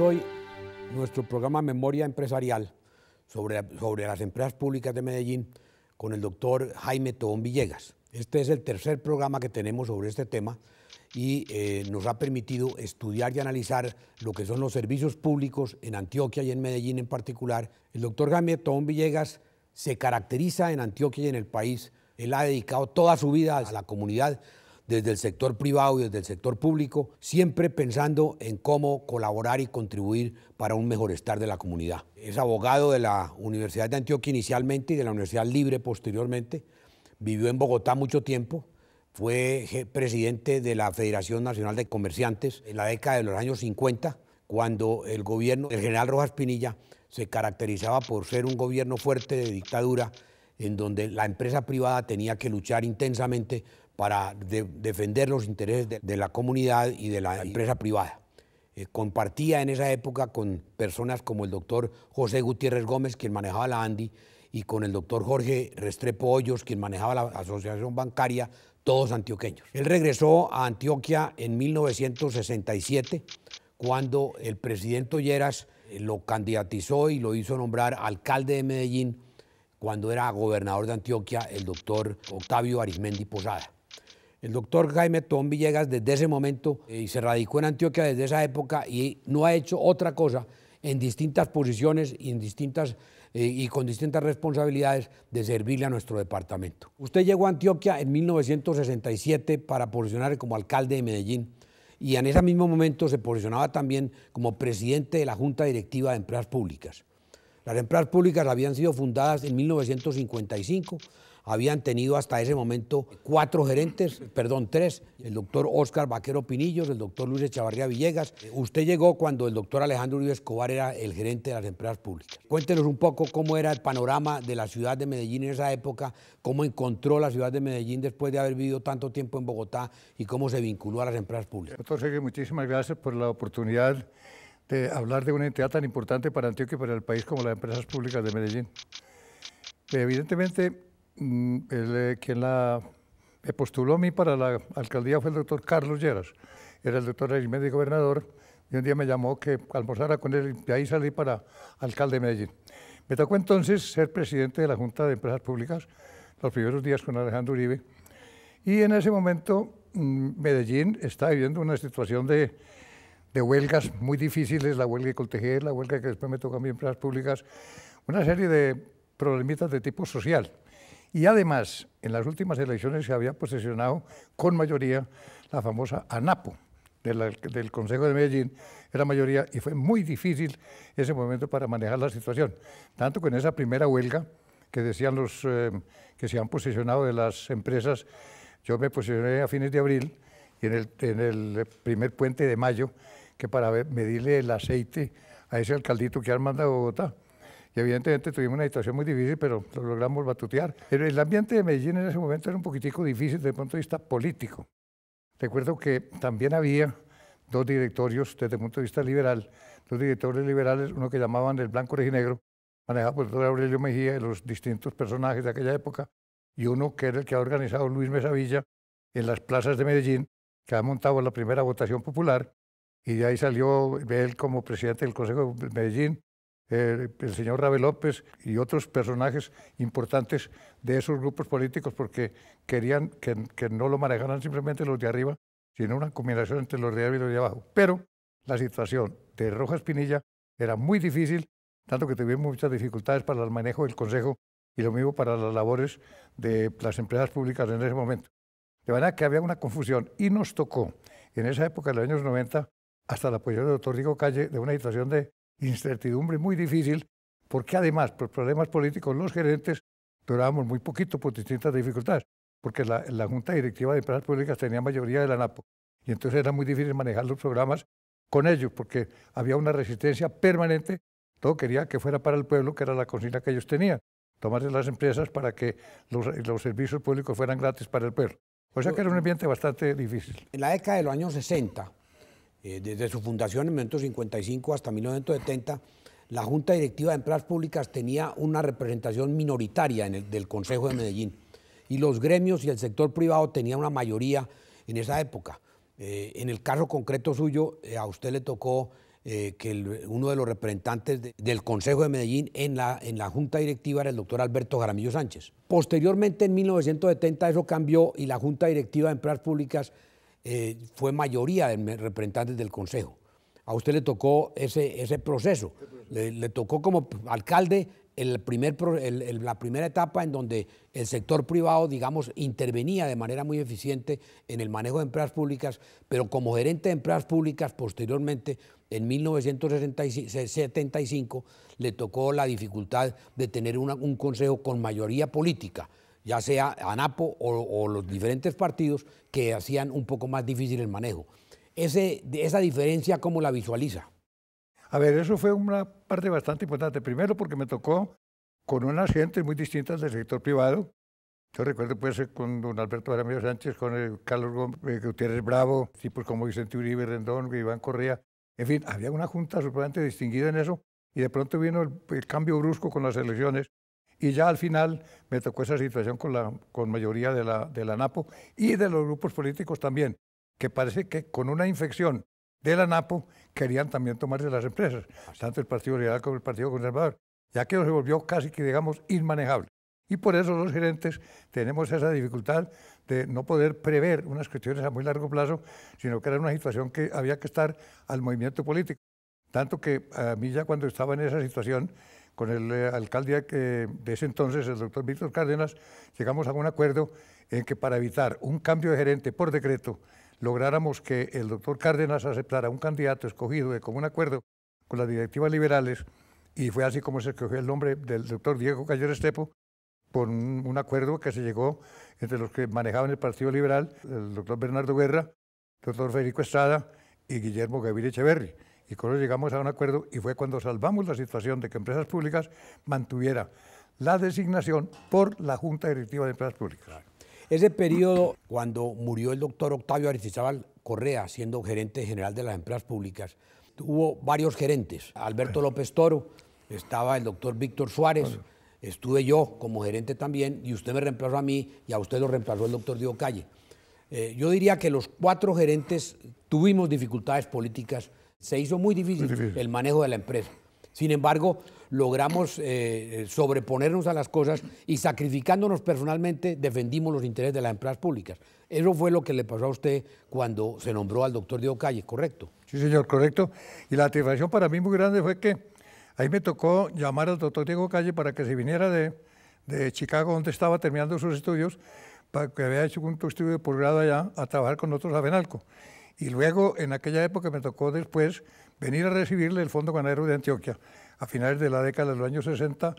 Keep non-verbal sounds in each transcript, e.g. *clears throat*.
hoy nuestro programa Memoria Empresarial sobre, sobre, las empresas públicas de Medellín con el doctor Jaime Tobón Villegas. Este es el tercer programa que tenemos sobre este tema y eh, nos ha permitido estudiar y analizar lo que son los servicios públicos en Antioquia y en Medellín en particular. El doctor Jaime Tobón Villegas se caracteriza en Antioquia y en el país. Él ha dedicado toda su vida a la comunidad desde el sector privado y desde el sector público, siempre pensando en cómo colaborar y contribuir para un mejor estar de la comunidad. Es abogado de la Universidad de Antioquia inicialmente y de la Universidad Libre posteriormente. Vivió en Bogotá mucho tiempo, fue presidente de la Federación Nacional de Comerciantes en la década de los años 50, cuando el gobierno del general Rojas Pinilla se caracterizaba por ser un gobierno fuerte de dictadura, en donde la empresa privada tenía que luchar intensamente para defender los intereses de, la comunidad y de la empresa privada. Eh, compartía en esa época con personas como el doctor José Gutiérrez Gómez, quien manejaba la ANDI, y con el doctor Jorge Restrepo Hoyos, quien manejaba la Asociación Bancaria, todos antioqueños. Él regresó a Antioquia en 1967, cuando el presidente Olleras eh, lo candidatizó y lo hizo nombrar alcalde de Medellín cuando era gobernador de Antioquia el doctor Octavio Arismendi Posada. El doctor Jaime Tom Villegas desde ese momento eh, se radicó en Antioquia desde esa época y no ha hecho otra cosa en distintas posiciones y en distintas eh, y con distintas responsabilidades de servirle a nuestro departamento. Usted llegó a Antioquia en 1967 para posicionarse como alcalde de Medellín y en ese mismo momento se posicionaba también como presidente de la Junta Directiva de Empresas Públicas. Las empresas públicas habían sido fundadas en 1955 habían tenido hasta ese momento cuatro gerentes, perdón, tres, el doctor Óscar Vaquero Pinillos, el doctor Luis Echavarría Villegas. Usted llegó cuando el doctor Alejandro Uribe Escobar era el gerente de las empresas públicas. Cuéntenos un poco cómo era el panorama de la ciudad de Medellín en esa época, cómo encontró la ciudad de Medellín después de haber vivido tanto tiempo en Bogotá y cómo se vinculó a las empresas públicas. Doctor Segue, muchísimas gracias por la oportunidad de hablar de una entidad tan importante para Antioquia y para el país como las empresas públicas de Medellín. Evidentemente, el, mm, eh, quien la me postuló a mí para la alcaldía fue el doctor Carlos Lleras, era el doctor Arismendi gobernador, y un día me llamó que almorzara con él y de ahí salí para alcalde de Medellín. Me tocó entonces ser presidente de la Junta de Empresas Públicas los primeros días con Alejandro Uribe, y en ese momento mm, Medellín está viviendo una situación de, huelgas muy difíciles, la huelga de Coltejer, la huelga que después me tocó a mí en Empresas Públicas, una serie de problemitas de tipo social. Y además, en las últimas elecciones se había posicionado con mayoría la famosa ANAPO del Consejo de Medellín, era mayoría y fue muy difícil ese momento para manejar la situación. Tanto que en esa primera huelga que decían los eh, que se han posicionado de las empresas, yo me posicioné a fines de abril y en el, en el primer puente de mayo, que para medirle el aceite a ese alcaldito que han mandado a Bogotá, y evidentemente tuvimos una situación muy difícil, pero lo logramos batutear. Pero el ambiente de Medellín en ese momento era un poquitico difícil desde el punto de vista político. Recuerdo que también había dos directorios desde el punto de vista liberal, dos directores liberales, uno que llamaban el blanco reginegro manejado por el doctor Aurelio Mejía y los distintos personajes de aquella época, y uno que era el que ha organizado Luis Mesa Villa en las plazas de Medellín, que ha montado la primera votación popular, y de ahí salió él como presidente del Consejo de Medellín, el señor Rabe López y otros personajes importantes de esos grupos políticos porque querían que, no lo manejaran simplemente los de arriba, sino una combinación entre los de arriba y los de abajo. Pero la situación de Rojas Pinilla era muy difícil, tanto que tuvimos muchas dificultades para el manejo del Consejo y lo mismo para las labores de las empresas públicas en ese momento. De manera que había una confusión y nos tocó, en esa época de los años 90, hasta la apoyo del doctor Diego Calle, de una situación de incertidumbre muy difícil, porque además por problemas políticos los gerentes durábamos muy poquito por distintas dificultades, porque la, Junta Directiva de Empresas Públicas tenía mayoría de la NAPO, y entonces era muy difícil manejar los programas con ellos, porque había una resistencia permanente, todo quería que fuera para el pueblo, que era la consigna que ellos tenían, tomarse las empresas para que los, los servicios públicos fueran gratis para el pueblo. O sea que era un ambiente bastante difícil. En la década de los años 60, eh, desde su fundación en 1955 hasta 1970, la Junta Directiva de Empresas Públicas tenía una representación minoritaria en el, del Consejo de Medellín y los gremios y el sector privado tenían una mayoría en esa época. Eh, en el caso concreto suyo, eh, a usted le tocó que uno de los representantes del Consejo de Medellín en la, en la Junta Directiva era el doctor Alberto Garamillo Sánchez. Posteriormente, en 1970, eso cambió y la Junta Directiva de Empresas Públicas eh, fue mayoría de representantes del Consejo. A usted le tocó ese, proceso. Le, tocó como alcalde la primera etapa en donde el sector privado, digamos, intervenía de manera muy eficiente en el manejo de empresas públicas, pero como gerente de empresas públicas posteriormente, en 1975, le tocó la dificultad de tener un consejo con mayoría política ya sea ANAPO o, o, los diferentes partidos que hacían un poco más difícil el manejo. esa diferencia, ¿cómo la visualiza? A ver, eso fue una parte bastante importante. Primero porque me tocó con unas gentes muy distintas del sector privado. Yo recuerdo pues con don Alberto Aramillo Sánchez, con Carlos eh, Gutiérrez Bravo, tipos como Vicente Uribe Rendón, Iván Correa. En fin, había una junta supremamente distinguida en eso y de pronto vino el cambio brusco con las elecciones y ya al final me tocó esa situación con la con mayoría de la, de la NAPO y de los grupos políticos también, que parece que con una infección de la NAPO querían también tomarse las empresas, tanto el Partido Liberal como el Partido Conservador, ya que se volvió casi que, digamos, inmanejable. Y por eso los gerentes tenemos esa dificultad de no poder prever unas cuestiones a muy largo plazo, sino que era una situación que había que estar al movimiento político. Tanto que eh, a mí ya cuando estaba en esa situación, con el eh, alcalde eh, de ese entonces, el doctor Víctor Cárdenas, llegamos a un acuerdo en que para evitar un cambio de gerente por decreto, lográramos que el doctor Cárdenas aceptara un candidato escogido de un acuerdo con las directivas liberales, y fue así como se escogió el nombre del doctor Diego Cayer Estepo, por un, acuerdo que se llegó entre los que manejaban el Partido Liberal, el doctor Bernardo Guerra, el doctor Federico Estrada y Guillermo Gaviria Echeverri. Y con eso llegamos a un acuerdo y fue cuando salvamos la situación de que Empresas Públicas mantuviera la designación por la Junta Directiva de Empresas Públicas. Ese periodo, cuando murió el doctor Octavio Aristizábal Correa, siendo gerente general de las Empresas Públicas, hubo varios gerentes. Alberto López Toro, estaba el doctor Víctor Suárez, estuve yo como gerente también, y usted me reemplazó a mí y a usted lo reemplazó el doctor Diego Calle. Eh, yo diría que los cuatro gerentes tuvimos dificultades políticas se hizo muy difícil, el manejo de la empresa. Sin embargo, logramos eh, eh, sobreponernos a las cosas y sacrificándonos personalmente defendimos los intereses de las empresas públicas. Eso fue lo que le pasó a usted cuando se nombró al doctor Diego Calle, ¿correcto? Sí, señor, correcto. Y la satisfacción para mí muy grande fue que ahí me tocó llamar al doctor Diego Calle para que se viniera de, de Chicago, donde estaba terminando sus estudios, para que había hecho un estudio de posgrado allá, a trabajar con nosotros a Benalco. Y luego, en aquella época, me tocó después venir a recibirle el Fondo Ganadero de Antioquia, a finales de la década de los años 60,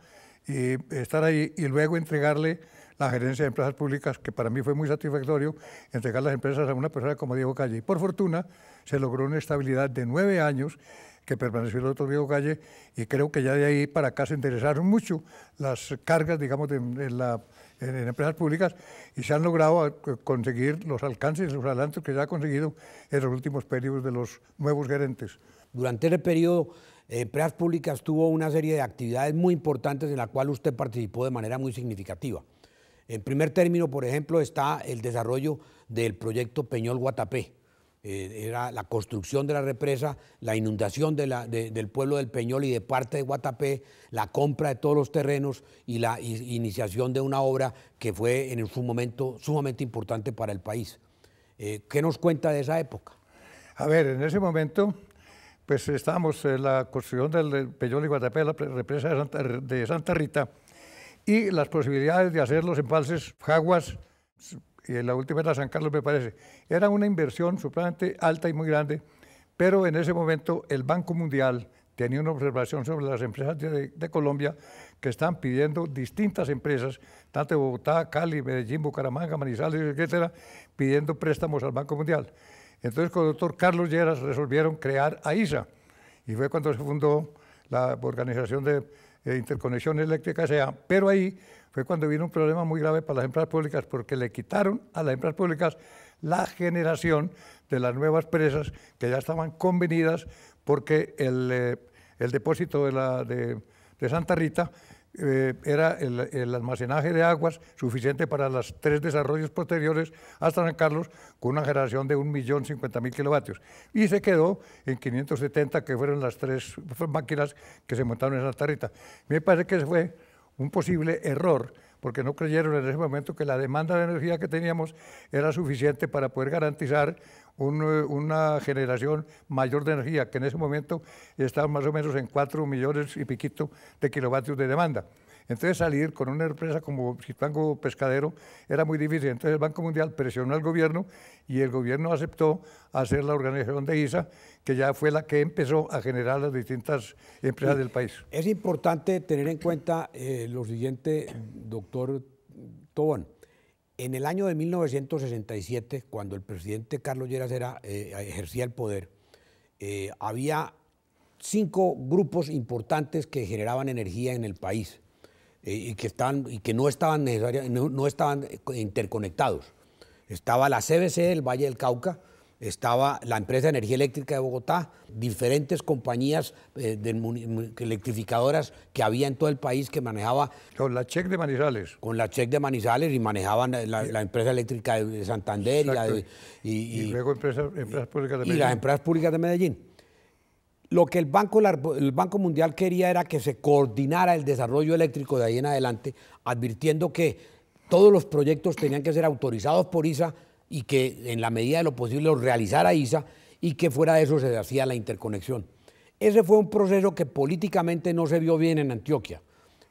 y estar ahí, y luego entregarle la gerencia de empresas públicas, que para mí fue muy satisfactorio entregar las empresas a una persona como Diego Calle. Y por fortuna se logró una estabilidad de nueve años que permaneció el otro Diego Calle y creo que ya de ahí para acá se interesaron mucho las cargas, digamos, de la en, empresas públicas y se han logrado eh, conseguir los alcances, y los adelantos que se ha conseguido en los últimos periodos de los nuevos gerentes. Durante ese periodo, eh, Empresas Públicas tuvo una serie de actividades muy importantes en la cual usted participó de manera muy significativa. En primer término, por ejemplo, está el desarrollo del proyecto Peñol Guatapé, eh, era la construcción de la represa, la inundación del pueblo del Peñol y de parte de Guatapé, la compra de todos los terrenos y la iniciación de una obra que fue en su momento sumamente importante para el país. Eh, ¿Qué nos cuenta de esa época? A ver, en ese momento, pues estábamos en la construcción del Peñol y Guatapé, la represa de Santa, Rita, y las posibilidades de hacer los embalses Jaguas, y la última era San Carlos, me parece. Era una inversión supremamente alta y muy grande, pero en ese momento el Banco Mundial tenía una observación sobre las empresas de, Colombia que están pidiendo distintas empresas, tanto de Bogotá, Cali, Medellín, Bucaramanga, Manizales, etcétera, pidiendo préstamos al Banco Mundial. Entonces con el doctor Carlos Lleras resolvieron crear AISA y fue cuando se fundó la organización de eh, interconexión eléctrica sea, pero ahí fue cuando vino un problema muy grave para las empresas públicas porque le quitaron a las empresas públicas la generación de las nuevas presas que ya estaban convenidas porque el, eh, depósito de, la, de Santa Rita eh, era el, almacenaje de aguas suficiente para los tres desarrollos posteriores hasta San Carlos, con una generación de 1.050.000 kilovatios. Y se quedó en 570, que fueron las tres máquinas que se montaron en Santa Rita. Me parece que fue un posible error porque no creyeron en ese momento que la demanda de energía que teníamos era suficiente para poder garantizar eh, una generación mayor de energía, que en ese momento estaba más o menos en cuatro millones y piquito de kilovatios de demanda. Entonces salir con una empresa como Pescadero era muy difícil. Entonces el Banco Mundial presionó al gobierno y el gobierno aceptó hacer la organización de ISA, que ya fue la que empezó a generar las distintas empresas del país. Es importante tener en cuenta eh, lo siguiente, doctor Tobón. En el año de 1967, cuando el presidente Carlos Lleras eh, ejercía el poder, eh, había cinco grupos importantes que generaban energía en el país. Eh, y que, estaban, y que no, estaban no, no estaban eh, interconectados. Estaba la CBC el Valle del Cauca, estaba la empresa de energía eléctrica de Bogotá, diferentes compañías eh, electrificadoras que había en todo el país que manejaba... Con la CHEC de Manizales. Con la CHEC de Manizales y manejaban la, empresa eléctrica de Santander y, y, luego empresas públicas de Medellín. Y las empresas públicas de Medellín. Lo que el Banco, el Banco Mundial quería era que se coordinara el desarrollo eléctrico de ahí en adelante, advirtiendo que todos los proyectos tenían que ser autorizados por ISA y que en la medida de lo posible los realizara ISA y que fuera de eso se hacía la interconexión. Ese fue un proceso que políticamente no se vio bien en Antioquia,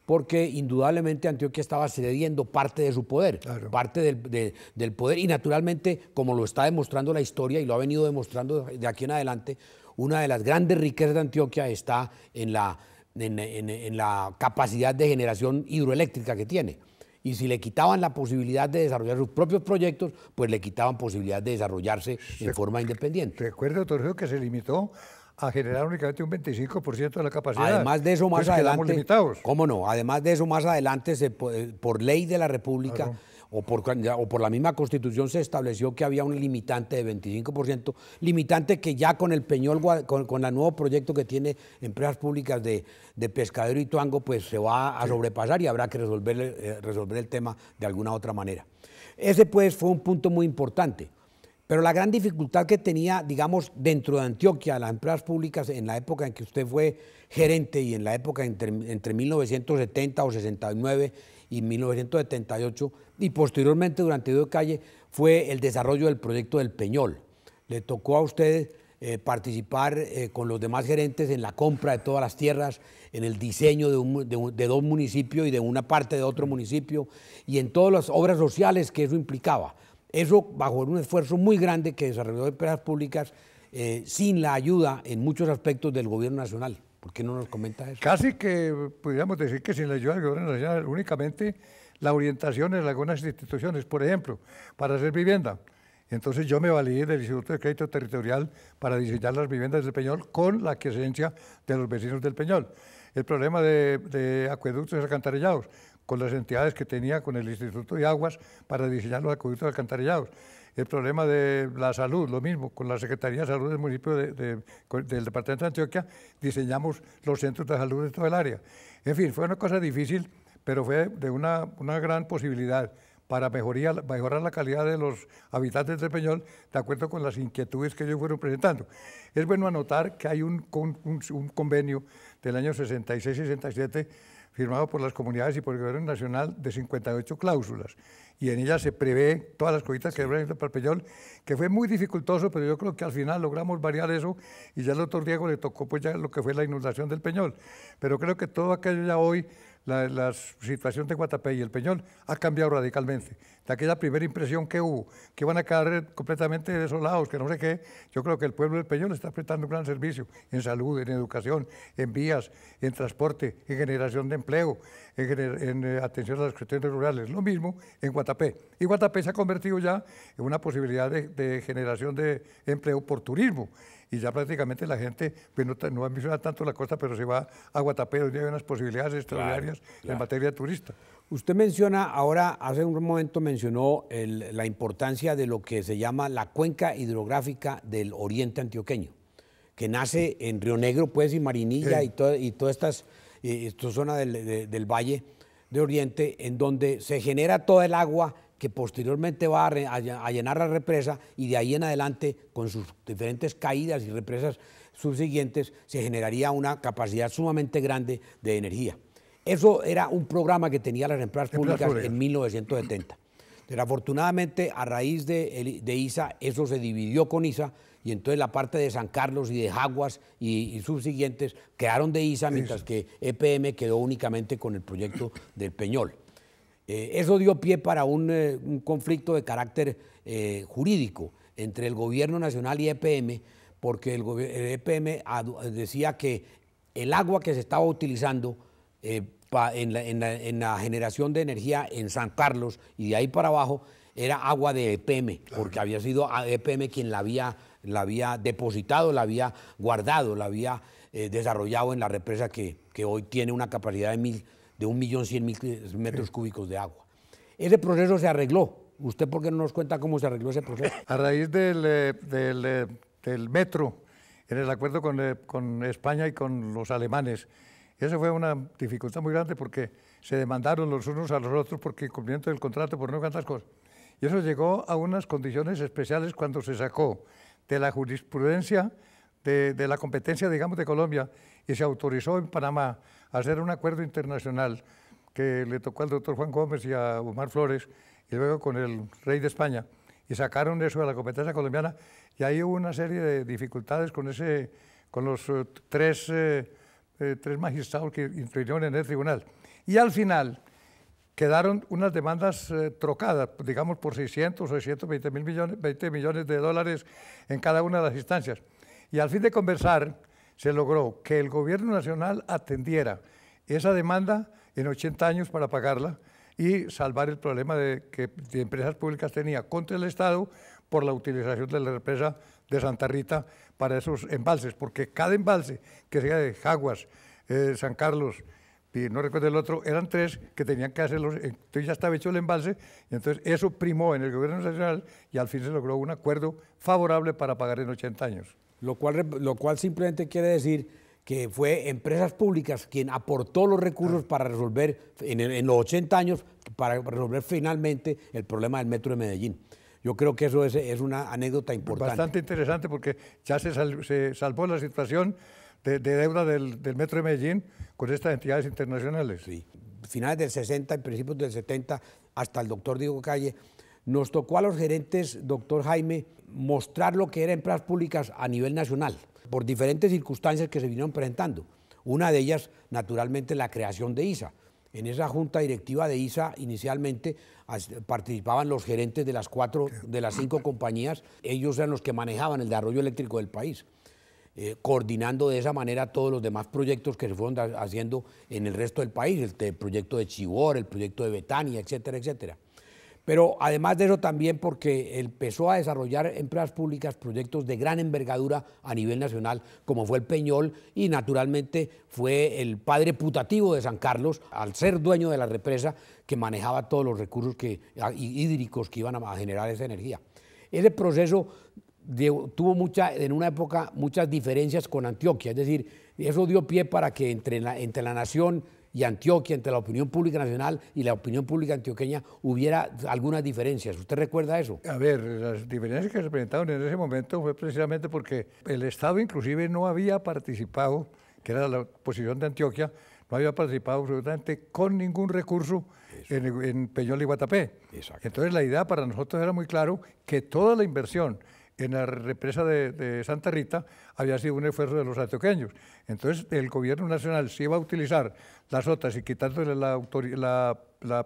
porque indudablemente Antioquia estaba cediendo parte de su poder, parte del, del poder, y naturalmente, como lo está demostrando la historia y lo ha venido demostrando de aquí en adelante, una de las grandes riquezas de Antioquia está en la, en, la capacidad de generación hidroeléctrica que tiene y si le quitaban la posibilidad de desarrollar sus propios proyectos, pues le quitaban posibilidad de desarrollarse de forma independiente. Recuerda, doctor que se limitó a generar únicamente un 25% de la capacidad. Además de eso, más adelante, ¿cómo no? Además de eso, más adelante, se, por ley de la República, o por, la misma constitución se estableció que había un limitante de 25%, limitante que ya con el Peñol, con, el nuevo proyecto que tiene Empresas Públicas de, Pescadero y Tuango, pues se va a sobrepasar y habrá que resolver, eh, resolver el tema de alguna otra manera. Ese pues fue un punto muy importante. Pero la gran dificultad que tenía, digamos, dentro de Antioquia, las empresas públicas, en la época en que usted fue gerente y en la época entre, entre 1970 o 69 y 1978, y posteriormente durante Ido Calle fue el desarrollo del proyecto del Peñol. Le tocó a ustedes eh, participar eh, con los demás gerentes en la compra de todas las tierras, en el diseño de, dos municipios y de una parte de otro municipio, y en todas las obras sociales que eso implicaba. Eso bajo un esfuerzo muy grande que desarrolló empresas públicas eh, sin la ayuda en muchos aspectos del gobierno nacional. ¿Por qué no nos comenta eso? Casi que podríamos decir que sin la ayuda del gobierno nacional únicamente la orientación en algunas instituciones, por ejemplo, para hacer vivienda. Entonces yo me valí del Instituto de Crédito Territorial para diseñar las viviendas del Peñol con la quiesencia de los vecinos del Peñol. El problema de, de acueductos y alcantarillados, con las entidades que tenía con el Instituto de Aguas para diseñar los acueductos alcantarillados. El problema de la salud, lo mismo, con la Secretaría de Salud del municipio del Departamento de Antioquia diseñamos los centros de salud de todo el área. En fin, fue una cosa difícil, pero fue de una, gran posibilidad para mejorar la calidad de los habitantes del Peñol, de acuerdo con las inquietudes que ellos fueron presentando. Es bueno anotar que hay un, un convenio del año 66-67 firmado por las comunidades y por el gobierno nacional de 58 cláusulas. Y en ella se prevé todas las cositas que habrá para el Peñol, que fue muy dificultoso, pero yo creo que al final logramos variar eso y ya el otro Diego le tocó pues ya lo que fue la inundación del Peñol. Pero creo que todo aquello ya hoy la, situación de Guatapé y el Peñón ha cambiado radicalmente. De aquella primera impresión que hubo, que van a caer completamente desolados, que no sé qué, yo creo que el pueblo del Peñón está prestando un gran servicio en salud, en educación, en vías, en transporte, en generación de empleo, en, eh, atención a las cuestiones rurales. Lo mismo en Guatapé. Y Guatapé se ha convertido ya en una posibilidad de generación de empleo por turismo y ya prácticamente la gente pues, no no, a ambiciona tanto la costa, pero se va a Guatapé, donde hay unas posibilidades extraordinarias en materia de turista. Usted menciona ahora, hace un momento mencionó la importancia de lo que se llama la cuenca hidrográfica del oriente antioqueño, que nace en Río Negro, pues, y Marinilla y, toda y todas estas, y eh, esta zona del, del Valle de Oriente, en donde se genera toda el agua que posteriormente va a, llenar la represa y de ahí en adelante, con sus diferentes caídas y represas subsiguientes, se generaría una capacidad sumamente grande de energía. Eso era un programa que tenía las empresas públicas en 1970. Pero afortunadamente, a raíz de, ISA, eso se dividió con ISA y entonces la parte de San Carlos y de Jaguas y subsiguientes quedaron de ISA, mientras que EPM quedó únicamente con el proyecto del Peñol. Eh, eso dio pie para un, eh, conflicto de carácter eh, jurídico entre el gobierno nacional y EPM, porque el, EPM e decía que el agua que se estaba utilizando en, la, generación de energía en San Carlos y de ahí para abajo era agua de EPM, porque había sido EPM quien la había, la había depositado, la había guardado, la había desarrollado en la represa que, que hoy tiene una capacidad de mil de 1.100.000 metros cúbicos de agua. Ese proceso se arregló. ¿Usted por qué no nos cuenta cómo se arregló ese proceso? A raíz del, eh, eh, metro, en el acuerdo eh, con, España y con los alemanes, eso fue una dificultad muy grande porque se demandaron los unos a los otros porque cumplimiento del contrato, por no tantas cosas. Y eso llegó a unas condiciones especiales cuando se sacó de la jurisprudencia de, la competencia, digamos, de Colombia y se autorizó en Panamá a hacer un acuerdo internacional que le tocó al doctor Juan Gómez y a Omar Flores y luego con el rey de España y sacaron eso de la competencia colombiana y ahí hubo una serie de dificultades con, ese, con los eh, eh, eh, tres, magistrados que intervinieron en el tribunal. Y al final quedaron unas demandas trocadas, digamos por 600 o 620 mil millones, 20 millones de dólares en cada una de las instancias. Y al fin de conversar, se logró que el gobierno nacional atendiera esa demanda en 80 años para pagarla y salvar el problema de que empresas públicas tenía contra el Estado por la utilización de la represa de Santa Rita para esos embalses, porque cada embalse, que sea de Jaguas, eh, San Carlos, y no recuerdo el otro, eran tres que tenían que hacerlo. entonces ya estaba hecho el embalse, y entonces eso primó en el gobierno nacional y al fin se logró un acuerdo favorable para pagar en 80 años lo cual, lo cual simplemente quiere decir que fue empresas públicas quien aportó los recursos para resolver, en, los 80 años, para resolver finalmente el problema del metro de Medellín. Yo creo que eso es, una anécdota importante. Bastante interesante porque ya se, salvó la situación de, deuda del, Metro de Medellín con estas entidades internacionales. Sí, finales del 60 y principios del 70 hasta el doctor Diego Calle, nos tocó a los gerentes, doctor Jaime, mostrar lo que eran empresas públicas a nivel nacional, por diferentes circunstancias que se vinieron presentando. Una de ellas, naturalmente, la creación de ISA. En esa junta directiva de ISA inicialmente participaban los gerentes de las cuatro, de las cinco compañías, ellos eran los que manejaban el desarrollo eléctrico del país, eh, coordinando de esa manera todos los demás proyectos que se fueron haciendo en el resto del país, el, el proyecto de Chibor, el proyecto de Betania, etcétera, etcétera. Pero además de eso también porque empezó a desarrollar empresas públicas proyectos de gran envergadura a nivel nacional, como fue el Peñol y naturalmente fue el padre putativo de San Carlos al ser dueño de la represa que manejaba todos los recursos ah, hídricos que iban a generar esa energía. Ese proceso tuvo mucha, en una época muchas diferencias con Antioquia, es decir, eso dio pie para que entre entre la nación y Antioquia, entre la opinión pública nacional y la opinión pública antioqueña, hubiera algunas diferencias. ¿Usted recuerda eso? A ver, las diferencias que se presentaron en ese momento fue precisamente porque el Estado inclusive no había participado, que era la posición de Antioquia, no había participado absolutamente con ningún recurso en, en, Peñol y Guatapé. Entonces la idea para nosotros era muy claro que toda la inversión en la represa de, Santa Rita había sido un esfuerzo de los antioqueños. Entonces, el gobierno nacional si iba a utilizar las otras y quitándole la,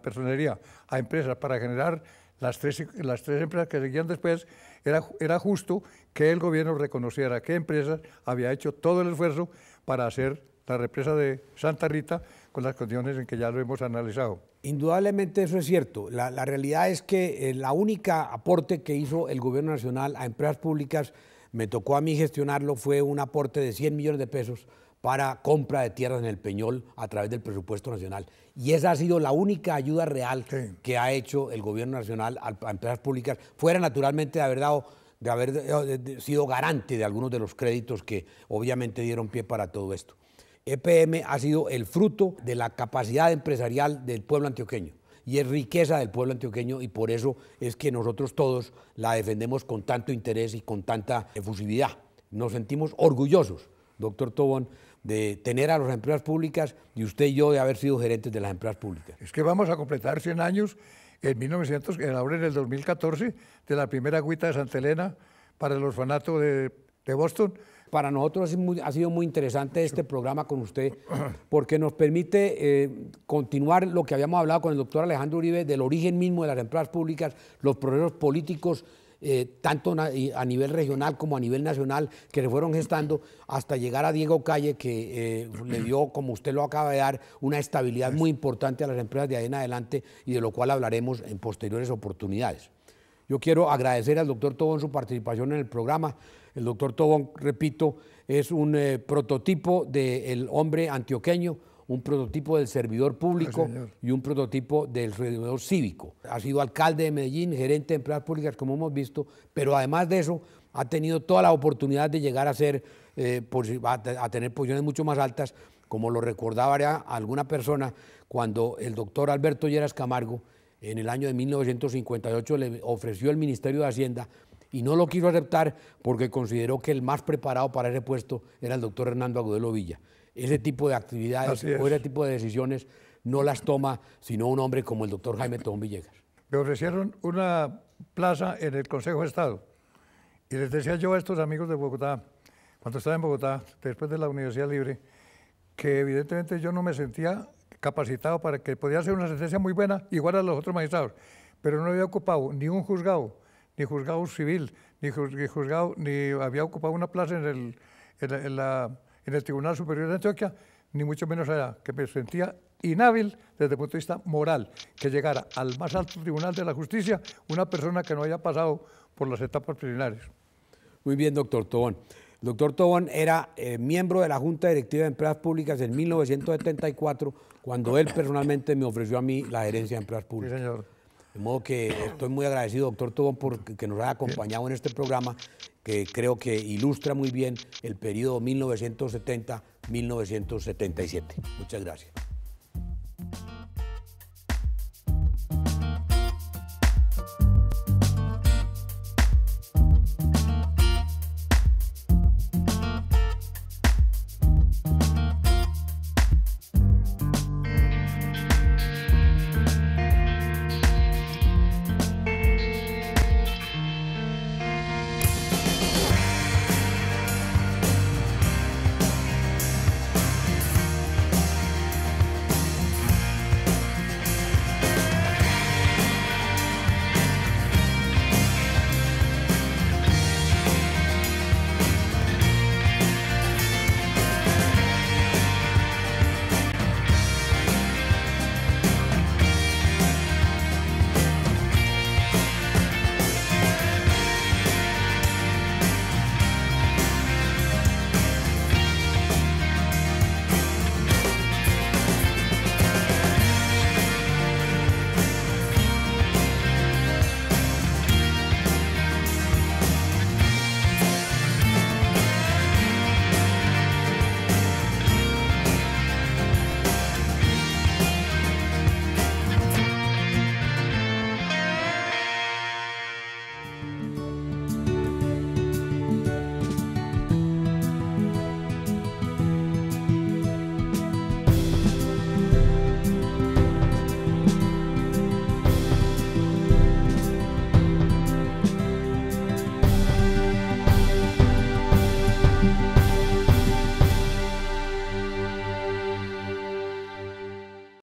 personería a empresas para generar las tres, las tres empresas que seguían después, era, era justo que el gobierno reconociera que empresas había hecho todo el esfuerzo para hacer la represa de Santa Rita con las condiciones en que ya lo hemos analizado. Indudablemente eso es cierto. La, realidad es que eh, la única aporte que hizo el gobierno nacional a empresas públicas, me tocó a mí gestionarlo, fue un aporte de 100 millones de pesos para compra de tierras en el Peñol a través del presupuesto nacional. Y esa ha sido la única ayuda real que ha hecho el gobierno nacional a, a empresas públicas, fuera naturalmente de haber dado de haber eh, sido garante de algunos de los créditos que obviamente dieron pie para todo esto. EPM ha sido el fruto de la capacidad empresarial del pueblo antioqueño y es riqueza del pueblo antioqueño y por eso es que nosotros todos la defendemos con tanto interés y con tanta efusividad. Nos sentimos orgullosos, doctor Tobón, de tener a las empresas públicas y usted y yo de haber sido gerentes de las empresas públicas. Es que vamos a completar 100 años en 1900, en en el 2014, de la primera agüita de Santa Elena para el orfanato de Boston para nosotros ha sido muy interesante este programa con usted *clears throat* porque nos permite eh, continuar lo que habíamos hablado con el doctor Alejandro Uribe del origen mismo de las empresas públicas, los procesos políticos. Eh, tanto a nivel regional como a nivel nacional, que se fueron gestando hasta llegar a Diego Calle, que eh, le dio, como usted lo acaba de dar, una estabilidad muy importante a las empresas de ahí en adelante y de lo cual hablaremos en posteriores oportunidades. Yo quiero agradecer al doctor Tobón su participación en el programa. El doctor Tobón, repito, es un eh, prototipo del hombre antioqueño, un prototipo del servidor público ah, y un prototipo del servidor cívico. Ha sido alcalde de Medellín, gerente de empresas públicas, como hemos visto, pero además de eso ha tenido toda la oportunidad de llegar a ser, eh, a, tener posiciones mucho más altas, como lo recordaba alguna persona cuando el doctor Alberto Lleras Camargo en el año de 1958 le ofreció el Ministerio de Hacienda y no lo quiso aceptar porque consideró que el más preparado para ese puesto era el doctor Hernando Agudelo Villa. Ese tipo de actividades o ese tipo de decisiones no las toma sino un hombre como el doctor Jaime Tom Villegas. Me ofrecieron una plaza en el Consejo de Estado y les decía yo a estos amigos de Bogotá, cuando estaba en Bogotá, después de la Universidad Libre, que evidentemente yo no me sentía capacitado para que podía hacer una sentencia muy buena, igual a los otros magistrados, pero no había ocupado ningún juzgado ni juzgado civil, ni, juzgado, ni había ocupado una plaza en el, en, el Tribunal Superior de Antioquia, ni mucho menos era que me sentía inhábil desde el punto de vista moral, que llegara al más alto tribunal de la justicia una persona que no haya pasado por las etapas preliminares. Muy bien, doctor Tobón. doctor Tobón era eh, miembro de la Junta Directiva de Empresas Públicas en 1974, cuando él personalmente me ofreció a mí la herencia de Empresas Públicas. Sí, señor. De modo que estoy muy agradecido, doctor Tobón, por que nos haya acompañado en este programa que creo que ilustra muy bien el periodo 1970-1977. Muchas gracias.